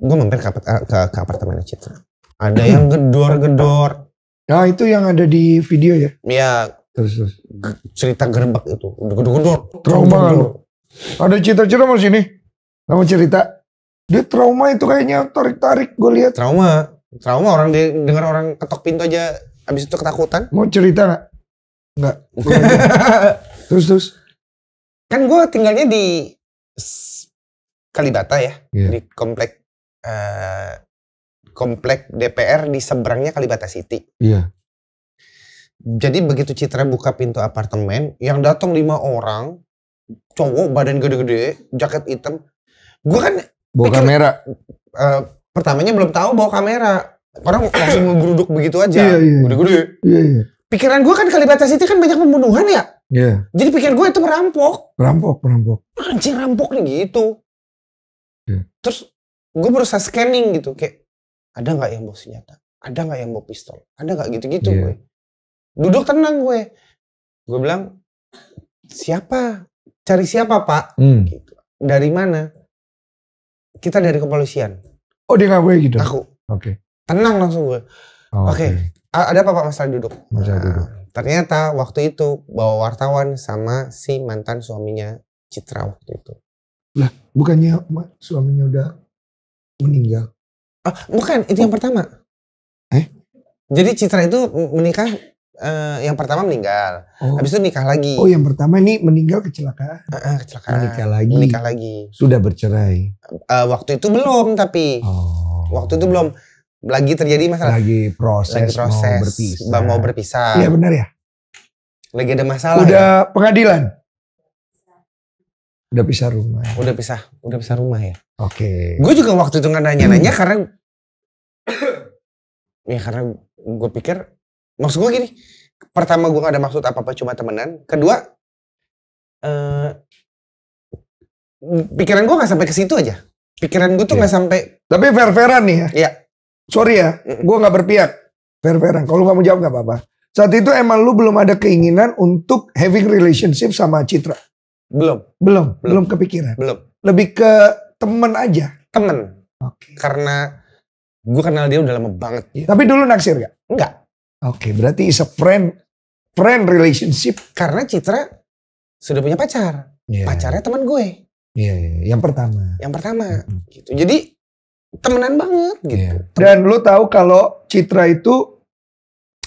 Gue mampir ke, eh, ke, ke apartemen Citra. Ada yang gedor-gedor. Nah itu yang ada di video ya? Iya. Terus, terus. Cerita gerbak itu. Gedor-gedor. Trauma. Kan? Gedor. Ada cerita cerita mau nih. mau cerita. Dia trauma itu kayaknya tarik-tarik gue lihat. Trauma. Trauma orang dia dengar orang ketok pintu aja abis itu ketakutan. Mau cerita nggak nggak? terus terus. Kan gue tinggalnya di Kalibata ya, yeah. di komplek uh, komplek DPR di seberangnya Kalibata City. Iya. Jadi begitu Citra buka pintu apartemen, yang datang lima orang, cowok badan gede-gede, jaket hitam. Gue kan bawa pikir, kamera. Uh, pertamanya belum tahu bawa kamera. Orang langsung ngeruduk begitu aja. Iya, iya, iya. Gede-gede. Iya, iya. Pikiran gue kan batas itu kan banyak pembunuhan ya. Iya. Jadi pikiran gue itu merampok. Merampok, merampok. Anjing rampok nih gitu. Yeah. Terus gue berusaha scanning gitu kayak ada nggak yang bawa senjata? Ada nggak yang bawa pistol? Ada nggak gitu-gitu yeah. gue. Duduk tenang gue. Gue bilang siapa cari siapa pak? Hmm. Gitu. Dari mana? Kita dari kepolisian. Oh dia ngaku gitu? Aku. Oke. Okay. Tenang langsung gue. Oh, Oke. Okay. Okay. Ada apa pak masalah duduk? Masalah nah, Ternyata waktu itu bawa wartawan sama si mantan suaminya Citra waktu itu. Lah bukannya suaminya udah meninggal? Ah, bukan itu yang pertama. Eh? Jadi Citra itu menikah Uh, yang pertama meninggal, oh. habis itu nikah lagi. Oh, yang pertama ini meninggal kecelakaan. Uh, uh, kecelakaan. Menikah lagi. Menikah lagi. Sudah bercerai. Uh, waktu itu belum tapi. Oh. Waktu itu belum lagi terjadi masalah. Lagi proses. Lagi proses. Mau berpisah. mau berpisah. Iya benar ya. Lagi ada masalah. Udah ya? pengadilan. Udah pisah rumah. Udah pisah. Udah pisah rumah ya. Oke. Okay. Gue juga waktu itu nggak nanya-nanya hmm. karena. ya karena gue pikir maksud gue gini pertama gue gak ada maksud apa apa cuma temenan kedua uh, pikiran gue gak sampai ke situ aja pikiran gue tuh iya. nggak gak sampai tapi fair fairan nih ya yeah. sorry ya gue nggak berpihak fair fairan kalau kamu jawab gak apa apa saat itu emang lu belum ada keinginan untuk having relationship sama Citra belum belum belum, belum kepikiran belum lebih ke temen aja temen okay. karena gue kenal dia udah lama banget ya. tapi dulu naksir gak? Enggak Oke, okay, berarti is a friend friend relationship karena Citra sudah punya pacar. Yeah. Pacarnya teman gue. Iya, yeah, yeah. yang pertama. Yang pertama. Mm -hmm. Gitu. Jadi temenan banget gitu. Yeah. Iya. Dan lo tahu kalau Citra itu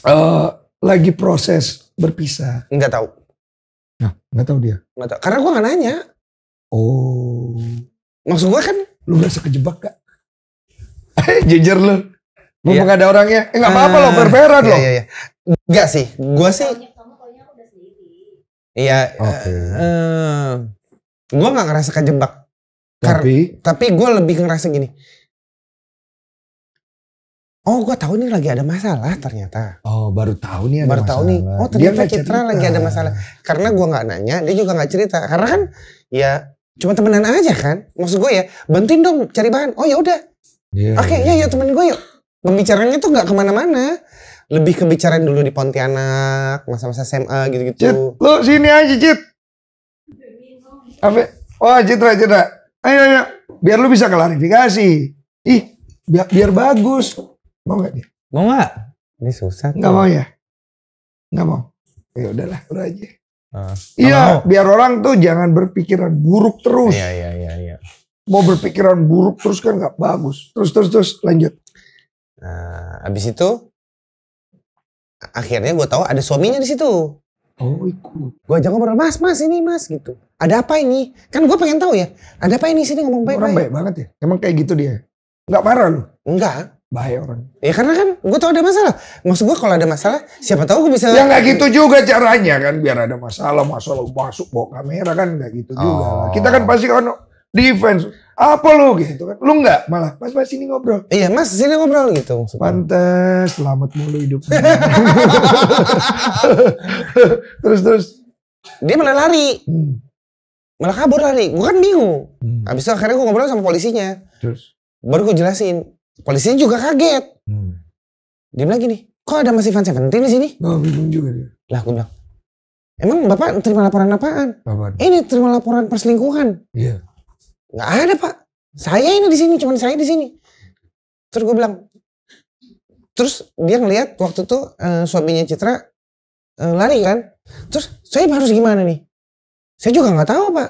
uh, lagi proses berpisah. Enggak tahu. Nah, enggak tahu dia. Enggak tahu. Karena gue gak nanya. Oh. Maksud gue kan lu berasa kejebak gak? Jejer lo. Mumpung yeah. ada orangnya, eh, nggak apa-apa uh, loh, ah, berberan iya, loh. Iya, iya. Enggak sih, gue sih. Iya. Okay. Uh, eh, eh, gua nggak ngerasa kejebak. Tapi, tapi gue lebih ngerasa gini. Oh, gue tahu nih lagi ada masalah ternyata. Oh, baru tahu nih ada baru masalah. tahu nih. Oh, ternyata dia Citra lagi ada masalah. Karena gue nggak nanya, dia juga nggak cerita. Karena kan, ya cuma temenan aja kan. Maksud gue ya, bantuin dong cari bahan. Oh ya udah. Iya, Oke, okay, iya. ya ya temen gue yuk Pembicaranya tuh nggak kemana-mana. Lebih kebicaraan dulu di Pontianak, masa-masa SMA gitu-gitu. Cid, lu sini aja, Cid. Apa? Oh, Citra, Citra. Ayo, ayo. Biar lu bisa klarifikasi. Ih, biar, biar bagus. Mau gak dia? Mau gak? Ini susah tuh. Gak mau ya? Gak mau. Ya udahlah, udah aja. Uh, iya, biar orang tuh jangan berpikiran buruk terus. Iya, iya, iya, iya. Mau berpikiran buruk terus kan nggak bagus. Terus, terus, terus, lanjut. Nah, abis itu akhirnya gue tahu ada suaminya di situ. Oh, iku. Gue ajak ngobrol, mas, mas ini mas gitu. Ada apa ini? Kan gue pengen tahu ya. Ada apa ini sini ngomong baik-baik. Orang baik banget ya. Emang kayak gitu dia. Enggak parah lu? Enggak. Bahaya orang. Ya karena kan gue tau ada masalah. Maksud gue kalau ada masalah, siapa tahu gue bisa. Ya nggak gitu juga caranya kan. Biar ada masalah, masalah masuk bawa kamera kan nggak gitu oh. juga. Kita kan pasti kan defense apa lu gitu kan lu nggak malah mas mas sini ngobrol iya mas sini ngobrol gitu pantes selamat mulu hidup terus terus dia malah lari hmm. malah kabur lari gue kan bingung hmm. abis itu akhirnya gue ngobrol sama polisinya terus baru gue jelasin polisinya juga kaget hmm. dia bilang gini kok ada masih Ivan seventeen di sini oh, bingung juga dia lah gua bilang emang bapak terima laporan apaan Bapak, ini terima laporan perselingkuhan iya yeah nggak ada pak saya ini di sini cuman saya di sini terus gue bilang terus dia ngelihat waktu tuh eh, uh, suaminya Citra uh, lari kan terus saya harus gimana nih saya juga nggak tahu pak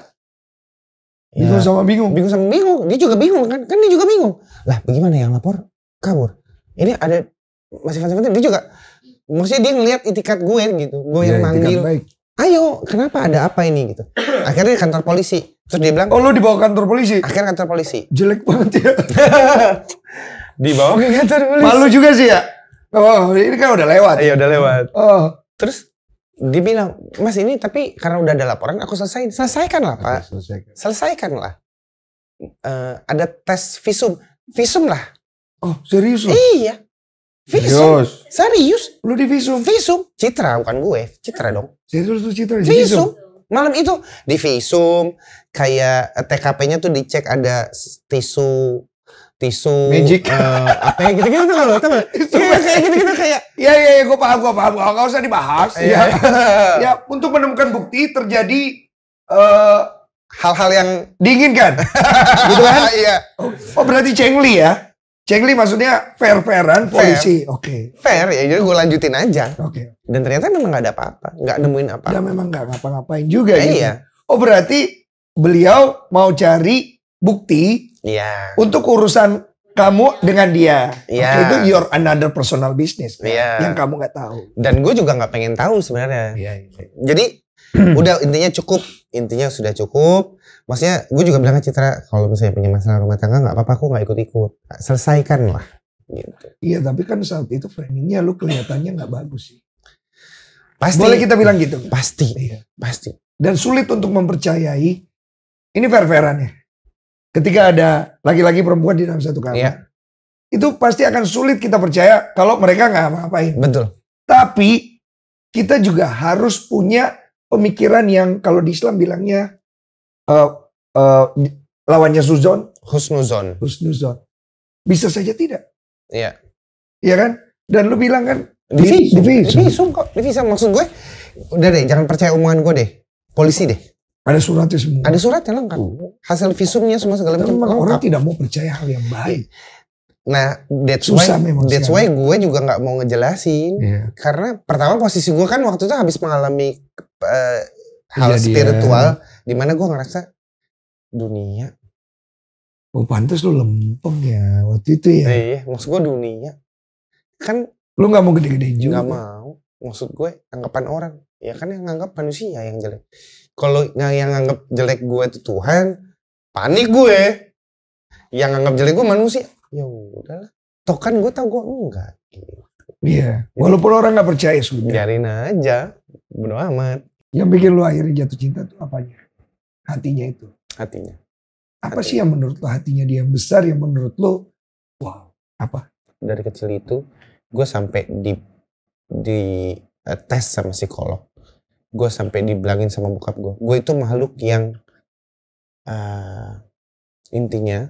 ya, sama bingung bingung sama bingung dia juga bingung kan kan dia juga bingung lah bagaimana yang lapor kabur ini ada masih Fansi dia juga maksudnya dia ngelihat itikat gue gitu gue ya, yang manggil ayo kenapa ada apa ini gitu akhirnya kantor polisi terus dia bilang oh lu dibawa kantor polisi akhirnya kantor polisi jelek banget ya dibawa ke kantor polisi malu juga sih ya oh ini kan udah lewat iya udah lewat oh terus dibilang mas ini tapi karena udah ada laporan aku selesai, selesaikan lah pak selesaikan. selesaikan lah uh, ada tes visum visum lah oh serius loh? iya Visum. Serius? Lu di visum? Visum. Citra bukan gue. Citra dong. Serius lu Citra di visum? Malam itu di visum. Kayak eh, TKP-nya tuh dicek ada tisu tisu magic uh, apa gitu gitu tuh loh teman iya kayak gitu gitu kayak ya ya ya gue paham gue paham gue gak usah dibahas iya. ya ya untuk menemukan bukti terjadi uh, hal-hal yang diinginkan gitu kan iya oh berarti cengli ya Cengli maksudnya fair-fairan polisi. Oke. Okay. Fair ya, jadi gue lanjutin aja. Oke. Okay. Dan ternyata memang gak ada apa-apa, nggak nemuin apa. Ya memang nggak ngapa-ngapain juga. Eh, gitu. Iya. Oh berarti beliau mau cari bukti. Iya. Untuk urusan kamu dengan dia. Iya. Okay, itu your another personal business. Iya. Yang kamu nggak tahu. Dan gue juga nggak pengen tahu sebenarnya. Iya. Ya. Jadi udah intinya cukup intinya sudah cukup maksudnya gue juga bilang ke Citra kalau misalnya punya masalah rumah tangga nggak apa-apa aku nggak ikut-ikut selesaikan lah gitu. iya tapi kan saat itu framingnya lu kelihatannya nggak bagus sih pasti boleh kita bilang gitu pasti iya. pasti dan sulit untuk mempercayai ini fair fairannya ketika ada laki-laki perempuan di dalam satu kamar iya. itu pasti akan sulit kita percaya kalau mereka nggak apa-apain betul tapi kita juga harus punya pemikiran yang kalau di Islam bilangnya uh, uh, lawannya suzon, husnuzon. Husnuzon. Bisa saja tidak. Iya. Iya kan? Dan lu bilang kan divisum, divisum, kok, divisum maksud gue. Udah deh, jangan percaya omongan gue deh. Polisi deh. Ada suratnya semua. Ada suratnya lengkap. Hasil visumnya semua segala macam. orang orang tidak mau percaya hal yang baik. Nah, that's Susah why that's why gue juga nggak mau ngejelasin. Yeah. Karena pertama posisi gue kan waktu itu habis mengalami uh, hal Kejadian. Iya, spiritual dimana gue ngerasa dunia oh pantas lu lempeng ya waktu itu ya iya maksud gue dunia kan lu nggak mau gede gede juga nggak mau maksud gue anggapan orang ya kan yang nganggap manusia yang jelek kalau yang yang nganggap jelek gue itu Tuhan panik gue yang nganggap jelek gue manusia ya udahlah toh kan gue tau gue enggak gitu. Iya, walaupun orang nggak percaya sudah. Biarin aja bodo amat yang bikin lu akhirnya jatuh cinta tuh apanya hatinya itu hatinya apa hatinya. sih yang menurut lu hatinya dia yang besar yang menurut lu wow apa dari kecil itu gue sampai di di uh, tes sama psikolog gue sampai dibilangin sama bokap gue gue itu makhluk yang uh, intinya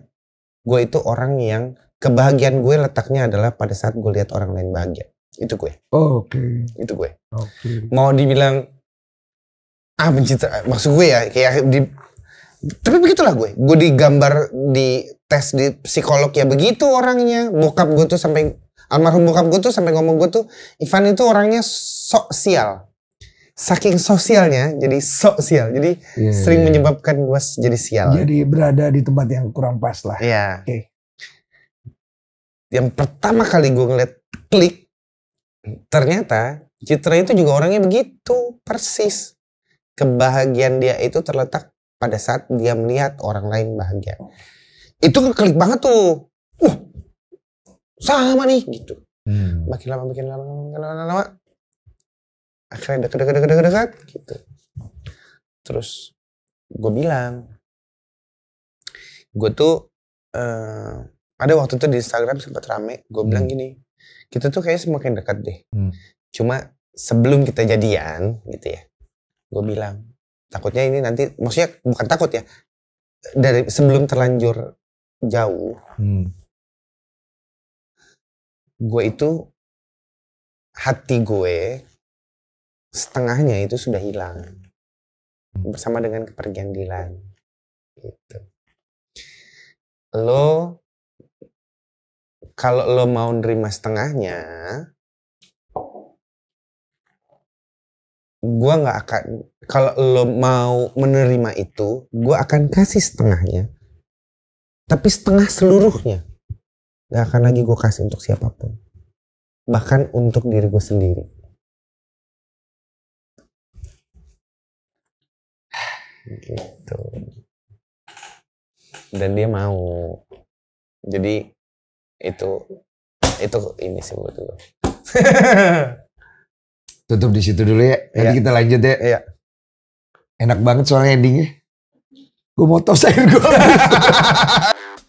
gue itu orang yang kebahagiaan gue letaknya adalah pada saat gue lihat orang lain bahagia itu gue oh, oke okay. itu gue okay. mau dibilang ah pencitraan maksud gue ya kayak di tapi begitulah gue gue digambar di tes di psikolog ya begitu orangnya bokap gue tuh sampai almarhum bokap gue tuh sampai ngomong gue tuh Ivan itu orangnya sosial saking sosialnya jadi sosial jadi yeah, iya, sering yeah. menyebabkan gue jadi sial jadi berada di tempat yang kurang pas lah Yeah. oke okay. yang pertama kali gue ngeliat klik Ternyata Citra itu juga orangnya begitu, persis. Kebahagiaan dia itu terletak pada saat dia melihat orang lain bahagia. Itu klik banget tuh. Uh, sama nih gitu. Hmm. Makin lama, makin lama, makin lama, lama, lama. Akhirnya dekat, dekat, dekat, dekat, dekat, gitu. Terus gue bilang, gue tuh uh, ada waktu itu di Instagram sempat rame. Gue hmm. bilang gini, kita tuh kayak semakin dekat deh hmm. cuma sebelum kita jadian gitu ya gue bilang takutnya ini nanti maksudnya bukan takut ya dari sebelum terlanjur jauh hmm. gue itu hati gue setengahnya itu sudah hilang hmm. bersama dengan kepergian Dilan gitu lo kalau lo mau nerima setengahnya gue nggak akan kalau lo mau menerima itu gue akan kasih setengahnya tapi setengah seluruhnya gak akan lagi gue kasih untuk siapapun bahkan untuk diri gue sendiri gitu dan dia mau jadi itu itu ini sih menurut gue. Tutup di situ dulu ya. Nanti iya. kita lanjut ya. Iya. Enak banget soalnya endingnya. Gue mau tos air gue.